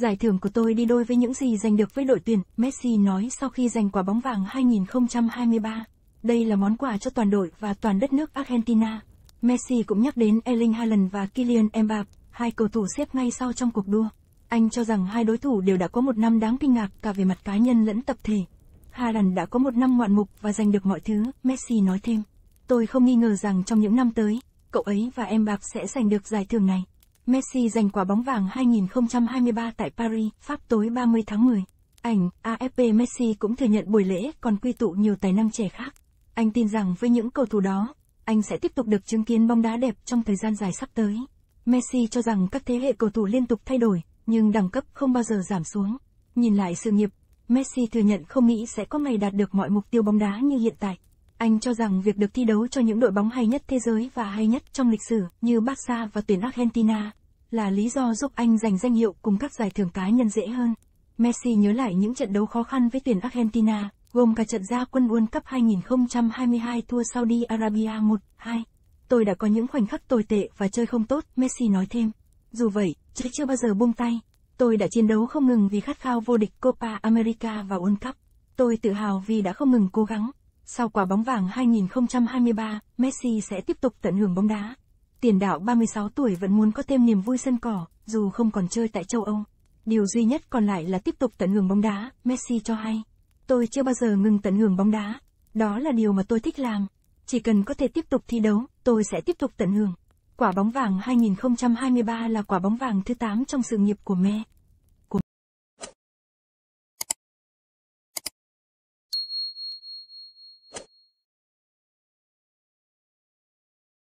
Giải thưởng của tôi đi đôi với những gì giành được với đội tuyển, Messi nói sau khi giành quả bóng vàng 2023. Đây là món quà cho toàn đội và toàn đất nước Argentina. Messi cũng nhắc đến Erling Haaland và Kylian Mbappé, hai cầu thủ xếp ngay sau trong cuộc đua. Anh cho rằng hai đối thủ đều đã có một năm đáng kinh ngạc cả về mặt cá nhân lẫn tập thể. Haaland đã có một năm ngoạn mục và giành được mọi thứ, Messi nói thêm. Tôi không nghi ngờ rằng trong những năm tới, cậu ấy và Mbappé sẽ giành được giải thưởng này. Messi giành quả bóng vàng 2023 tại Paris, Pháp tối 30 tháng 10. Ảnh, AFP Messi cũng thừa nhận buổi lễ còn quy tụ nhiều tài năng trẻ khác. Anh tin rằng với những cầu thủ đó, anh sẽ tiếp tục được chứng kiến bóng đá đẹp trong thời gian dài sắp tới. Messi cho rằng các thế hệ cầu thủ liên tục thay đổi, nhưng đẳng cấp không bao giờ giảm xuống. Nhìn lại sự nghiệp, Messi thừa nhận không nghĩ sẽ có ngày đạt được mọi mục tiêu bóng đá như hiện tại. Anh cho rằng việc được thi đấu cho những đội bóng hay nhất thế giới và hay nhất trong lịch sử như Barca và tuyển Argentina là lý do giúp anh giành danh hiệu cùng các giải thưởng cá nhân dễ hơn. Messi nhớ lại những trận đấu khó khăn với tuyển Argentina, gồm cả trận ra quân World Cup 2022 thua Saudi Arabia 1-2. Tôi đã có những khoảnh khắc tồi tệ và chơi không tốt, Messi nói thêm. Dù vậy, tôi chưa bao giờ buông tay. Tôi đã chiến đấu không ngừng vì khát khao vô địch Copa America và World Cup. Tôi tự hào vì đã không ngừng cố gắng. Sau quả bóng vàng 2023, Messi sẽ tiếp tục tận hưởng bóng đá. Tiền đạo 36 tuổi vẫn muốn có thêm niềm vui sân cỏ, dù không còn chơi tại châu Âu. Điều duy nhất còn lại là tiếp tục tận hưởng bóng đá, Messi cho hay. Tôi chưa bao giờ ngừng tận hưởng bóng đá. Đó là điều mà tôi thích làm. Chỉ cần có thể tiếp tục thi đấu, tôi sẽ tiếp tục tận hưởng. Quả bóng vàng 2023 là quả bóng vàng thứ 8 trong sự nghiệp của Me.